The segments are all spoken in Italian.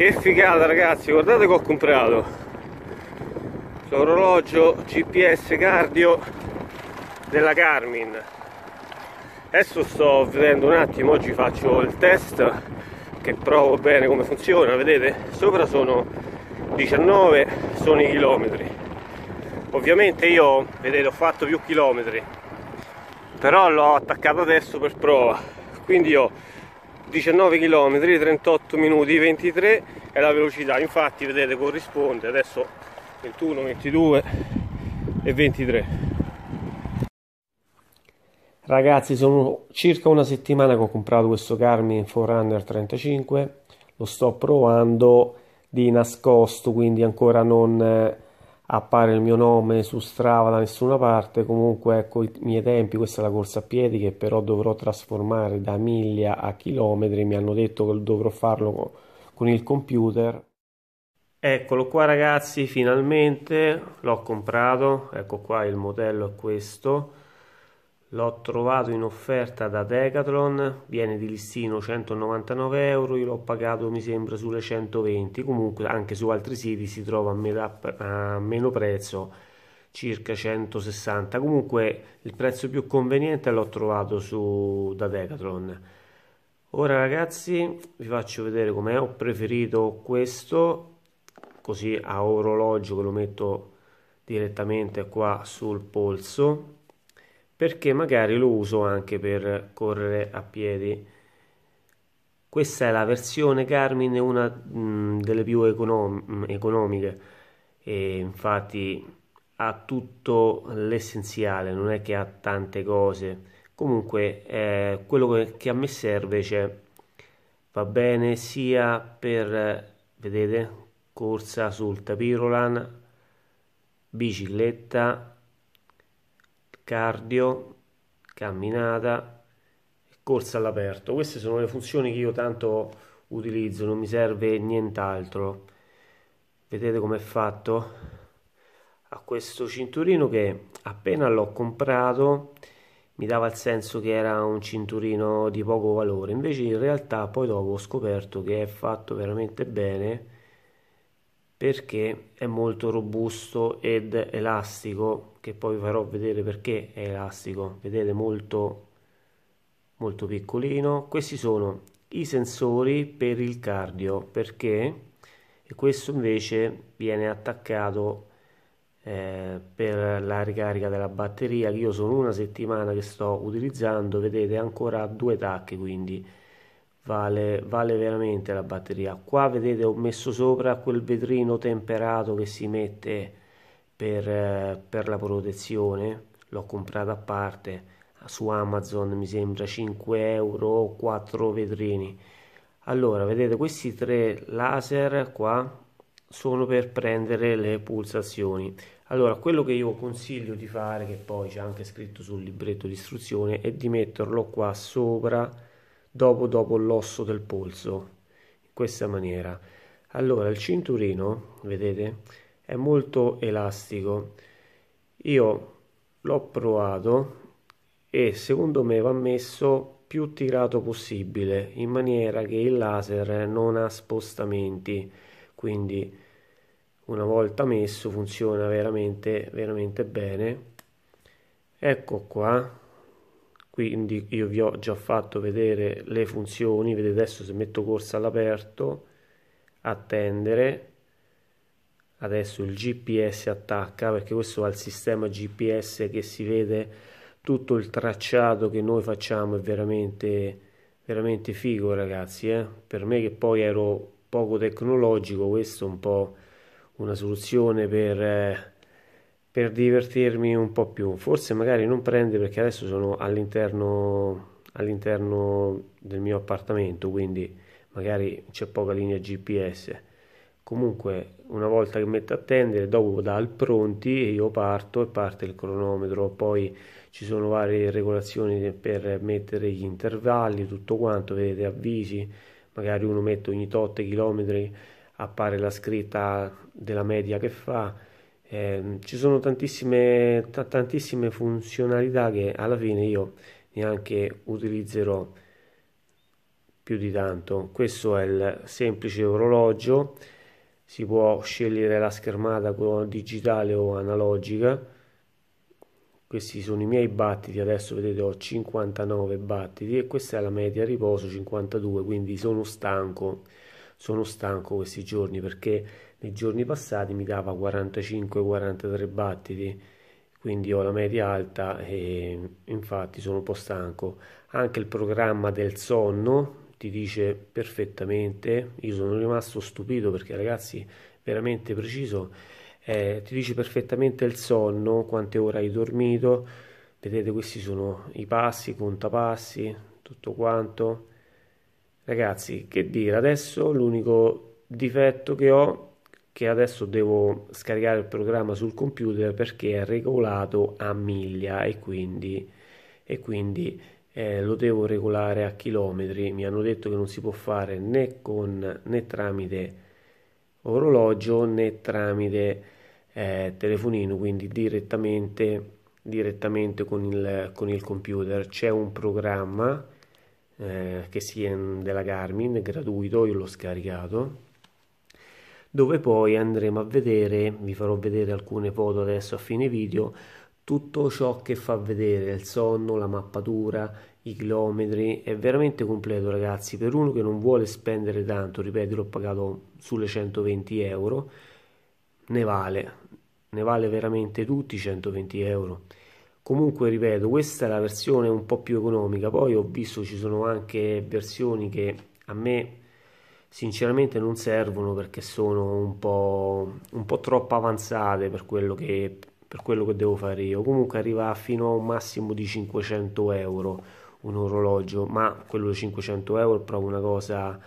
che figata ragazzi guardate che ho comprato l'orologio gps cardio della carmin adesso sto vedendo un attimo oggi faccio il test che provo bene come funziona vedete sopra sono 19 sono i chilometri ovviamente io vedete ho fatto più chilometri però l'ho attaccato adesso per prova quindi ho 19 km 38 minuti 23 è la velocità infatti vedete corrisponde adesso 21 22 e 23 ragazzi sono circa una settimana che ho comprato questo Carmin Forerunner 35 lo sto provando di nascosto quindi ancora non eh, appare il mio nome su Strava da nessuna parte, comunque ecco i miei tempi, questa è la corsa a piedi che però dovrò trasformare da miglia a chilometri, mi hanno detto che dovrò farlo con il computer. Eccolo qua ragazzi, finalmente l'ho comprato, ecco qua il modello è questo L'ho trovato in offerta da Decathlon, viene di listino 199 euro, io l'ho pagato mi sembra sulle 120, comunque anche su altri siti si trova a, metà, a meno prezzo, circa 160, comunque il prezzo più conveniente l'ho trovato su, da Decathlon. Ora ragazzi vi faccio vedere com'è, ho preferito questo, così a orologio che lo metto direttamente qua sul polso perché magari lo uso anche per correre a piedi. Questa è la versione Garmin, una mh, mm, delle più econom- mm, economiche e infatti ha tutto l'essenziale, non è che ha tante cose. Comunque eh, quello che a me serve cioè, va bene sia per, vedete, corsa sul tapirolan, bicicletta cardio, camminata e corsa all'aperto. Queste sono le funzioni che io tanto utilizzo, non mi serve nient'altro. Vedete com'è fatto? A questo cinturino che appena l'ho comprato mi dava il senso che era un cinturino di poco valore, invece in realtà poi dopo ho scoperto che è fatto veramente bene perché è molto robusto ed elastico che poi vi farò vedere perché è elastico vedete molto molto piccolino questi sono i sensori per il cardio perché e questo invece viene attaccato eh, per la ricarica della batteria io sono una settimana che sto utilizzando vedete ancora due tacche quindi Vale, vale, veramente la batteria qua vedete ho messo sopra quel vetrino temperato che si mette per, eh, per la protezione l'ho comprato a parte su Amazon mi sembra 5 euro 4 vetrini allora vedete questi tre laser qua sono per prendere le pulsazioni allora quello che io consiglio di fare che poi c'è anche scritto sul libretto di istruzione è di metterlo qua sopra dopo dopo l'osso del polso in questa maniera allora il cinturino vedete è molto elastico io l'ho provato e secondo me va messo più tirato possibile in maniera che il laser non ha spostamenti quindi una volta messo funziona veramente veramente bene ecco qua quindi io vi ho già fatto vedere le funzioni vedete adesso se metto corsa all'aperto attendere adesso il gps attacca perché questo va al sistema gps che si vede tutto il tracciato che noi facciamo è veramente veramente figo ragazzi eh? per me che poi ero poco tecnologico questo è un po' una soluzione per eh, per divertirmi un po' più. Forse magari non prende perché adesso sono all'interno all del mio appartamento, quindi magari c'è poca linea GPS. Comunque, una volta che metto a tendere, dopo dal pronti io parto e parte il cronometro, poi ci sono varie regolazioni per mettere gli intervalli, tutto quanto, vedete avvisi, magari uno mette ogni tot chilometri appare la scritta della media che fa eh, ci sono tantissime, t- tantissime funzionalità che alla fine io neanche utilizzerò più di tanto. Questo è il semplice orologio, si può scegliere la schermata digitale o analogica. Questi sono i miei battiti, adesso vedete ho 59 battiti e questa è la media riposo 52, quindi sono stanco sono stanco questi giorni perché nei giorni passati mi dava 45-43 battiti quindi ho la media alta e infatti sono un po' stanco anche il programma del sonno ti dice perfettamente io sono rimasto stupito perché ragazzi veramente preciso eh, ti dice perfettamente il sonno quante ore hai dormito vedete questi sono i passi contapassi tutto quanto Ragazzi, che dire, adesso l'unico difetto che ho è che adesso devo scaricare il programma sul computer perché è regolato a miglia e quindi, e quindi eh, lo devo regolare a chilometri. Mi hanno detto che non si può fare né, con, né tramite orologio né tramite eh, telefonino, quindi direttamente, direttamente con, il, con il computer. C'è un programma eh, che sia della Garmin, gratuito, io l'ho scaricato dove poi andremo a vedere, vi farò vedere alcune foto adesso a fine video, tutto ciò che fa vedere il sonno, la mappatura, i chilometri, è veramente completo ragazzi, per uno che non vuole spendere tanto, ripeto l'ho pagato sulle 120 euro, ne vale, ne vale veramente tutti i 120 euro comunque ripeto questa è la versione un po' più economica poi ho visto ci sono anche versioni che a me sinceramente non servono perché sono un po', un po troppo avanzate per quello, che, per quello che devo fare io comunque arriva fino a un massimo di 500 euro un orologio ma quello di 500 euro è proprio una cosa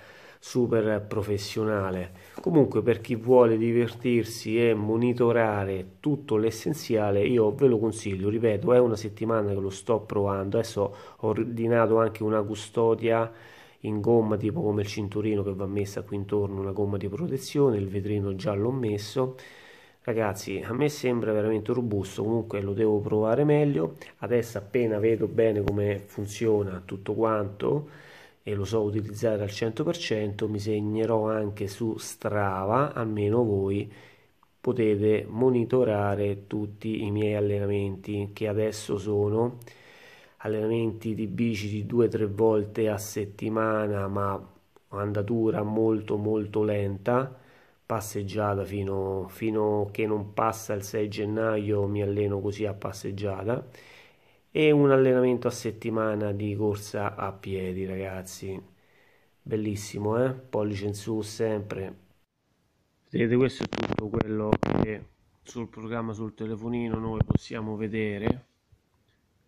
super professionale. Comunque per chi vuole divertirsi e monitorare tutto l'essenziale io ve lo consiglio, ripeto è una settimana che lo sto provando, adesso ho ordinato anche una custodia in gomma tipo come il cinturino che va messa qui intorno, una gomma di protezione, il vetrino già l'ho messo, ragazzi a me sembra veramente robusto comunque lo devo provare meglio adesso appena vedo bene come funziona tutto quanto e lo so utilizzare al 100%, mi segnerò anche su Strava, almeno voi potete monitorare tutti i miei allenamenti che adesso sono allenamenti di bici di 2-3 volte a settimana, ma andatura molto molto lenta, passeggiata fino, fino che non passa il 6 gennaio mi alleno così a passeggiata e un allenamento a settimana di corsa a piedi ragazzi bellissimo eh pollice in su sempre vedete questo è tutto quello che sul programma sul telefonino noi possiamo vedere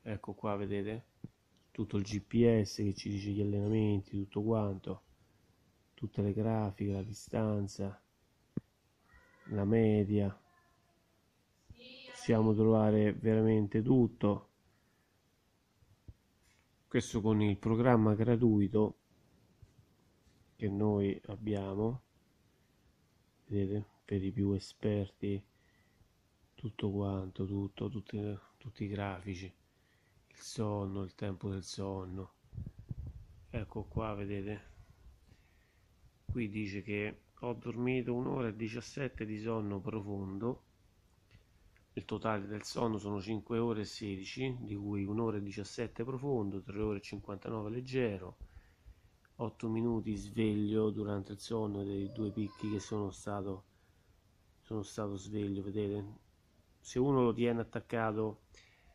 ecco qua vedete tutto il gps che ci dice gli allenamenti tutto quanto tutte le grafiche la distanza la media possiamo trovare veramente tutto questo con il programma gratuito che noi abbiamo vedete per i più esperti tutto quanto tutto tutti, tutti i grafici il sonno il tempo del sonno ecco qua vedete qui dice che ho dormito un'ora e 17 di sonno profondo il totale del sonno sono 5 ore e 16, di cui 1 ora e 17 profondo, 3 ore e 59 leggero, 8 minuti sveglio durante il sonno dei due picchi che sono stato, sono stato sveglio, vedete? Se uno lo tiene attaccato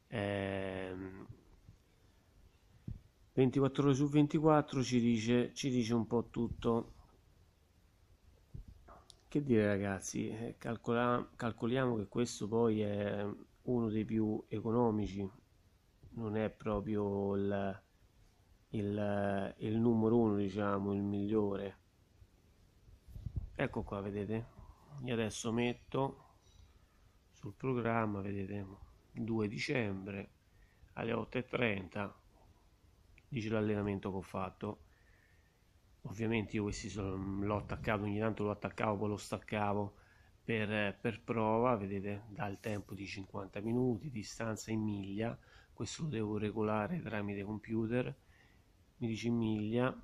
ehm, 24 ore su 24 ci dice, ci dice un po' tutto che dire ragazzi eh, Calcola, calcoliamo che questo poi è uno dei più economici non è proprio il, il, il numero uno diciamo il migliore ecco qua vedete io adesso metto sul programma vedete 2 dicembre alle 8.30 dice l'allenamento che ho fatto ovviamente io questi sono, mm, l'ho attaccato ogni tanto lo attaccavo poi lo staccavo per, eh, per prova vedete dal tempo di 50 minuti distanza in miglia questo lo devo regolare tramite computer mi dice in miglia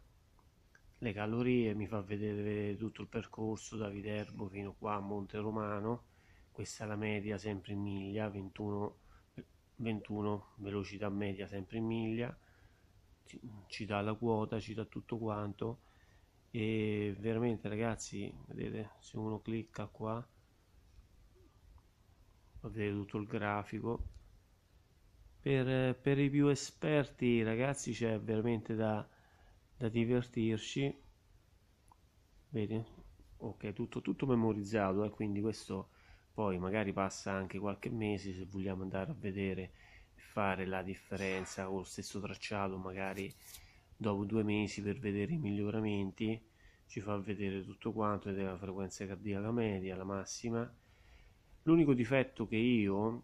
le calorie mi fa vedere tutto il percorso da Viterbo fino qua a Monte Romano questa è la media sempre in miglia 21 21 velocità media sempre in miglia ci dà la quota ci dà tutto quanto e veramente ragazzi vedete se uno clicca qua a tutto il grafico per, per, i più esperti ragazzi c'è veramente da, da divertirci vedete ok tutto, tutto memorizzato eh? quindi questo poi magari passa anche qualche mese se vogliamo andare a vedere fare la differenza con lo stesso tracciato magari dopo due mesi per vedere i miglioramenti ci fa vedere tutto quanto ed è la frequenza cardiaca media, la massima. L'unico difetto che io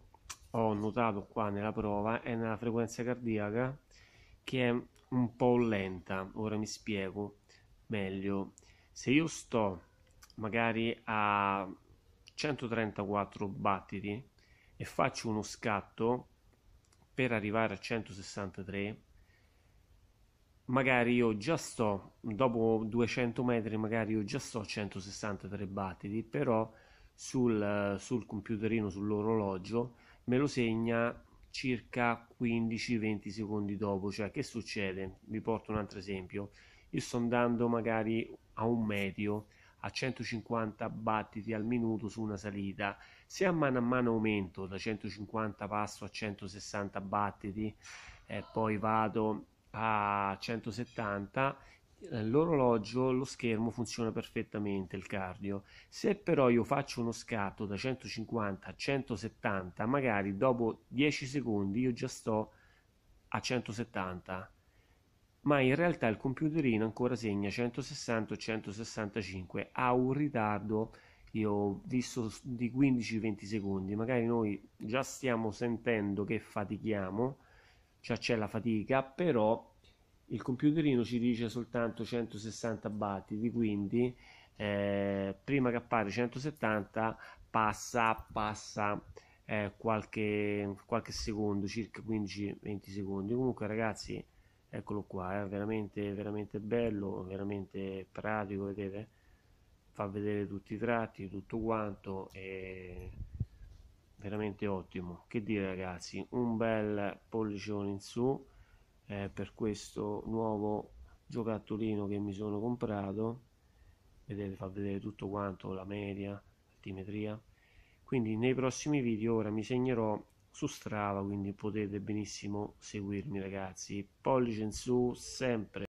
ho notato qua nella prova è nella frequenza cardiaca che è un po' lenta, ora mi spiego meglio. Se io sto magari a 134 battiti e faccio uno scatto per arrivare a 163 magari io già sto, dopo 200 metri magari io già sto a 163 battiti, però sul, sul computerino, sull'orologio, me lo segna circa 15-20 secondi dopo. Cioè, che succede? Vi porto un altro esempio. Io sto andando magari a un medio, a 150 battiti al minuto su una salita. Se a mano a mano aumento da 150 passo a 160 battiti, eh, poi vado a 170 eh, l'orologio, lo schermo funziona perfettamente il cardio. Se però io faccio uno scatto da 150 a 170, magari dopo 10 secondi io già sto a 170, ma in realtà il computerino ancora segna 160 165, ha un ritardo io ho visto di 15-20 secondi, magari noi già stiamo sentendo che fatichiamo cioè c'è la fatica, però il computerino ci dice soltanto 160 battiti, quindi eh, prima che appare 170 passa, passa eh, qualche, qualche secondo, circa 15-20 secondi. Comunque ragazzi, eccolo qua, è eh, veramente, veramente bello, veramente pratico, vedete? Fa vedere tutti i tratti, tutto quanto. E veramente ottimo che dire ragazzi un bel pollicione in su eh, per questo nuovo giocattolino che mi sono comprato vedete fa vedere tutto quanto la media altimetria quindi nei prossimi video ora mi segnerò su strava quindi potete benissimo seguirmi ragazzi pollice in su sempre